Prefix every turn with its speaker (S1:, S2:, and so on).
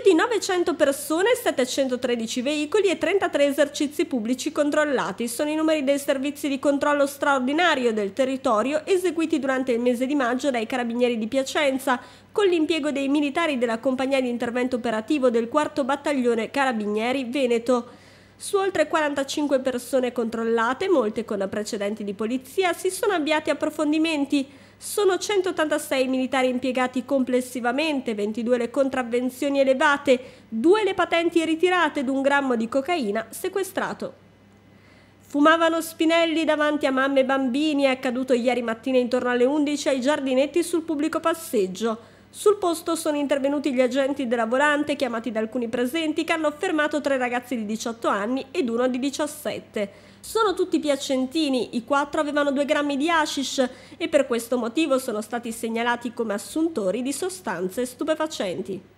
S1: più di 900 persone, 713 veicoli e 33 esercizi pubblici controllati. Sono i numeri dei servizi di controllo straordinario del territorio eseguiti durante il mese di maggio dai carabinieri di Piacenza, con l'impiego dei militari della compagnia di intervento operativo del 4 battaglione Carabinieri Veneto. Su oltre 45 persone controllate, molte con precedenti di polizia, si sono avviati approfondimenti sono 186 i militari impiegati complessivamente, 22 le contravvenzioni elevate, 2 le patenti ritirate ed un grammo di cocaina sequestrato. Fumavano spinelli davanti a mamme e bambini, è accaduto ieri mattina intorno alle 11 ai giardinetti sul pubblico passeggio. Sul posto sono intervenuti gli agenti della volante chiamati da alcuni presenti che hanno fermato tre ragazzi di 18 anni ed uno di 17. Sono tutti piacentini, i quattro avevano 2 grammi di hashish e per questo motivo sono stati segnalati come assuntori di sostanze stupefacenti.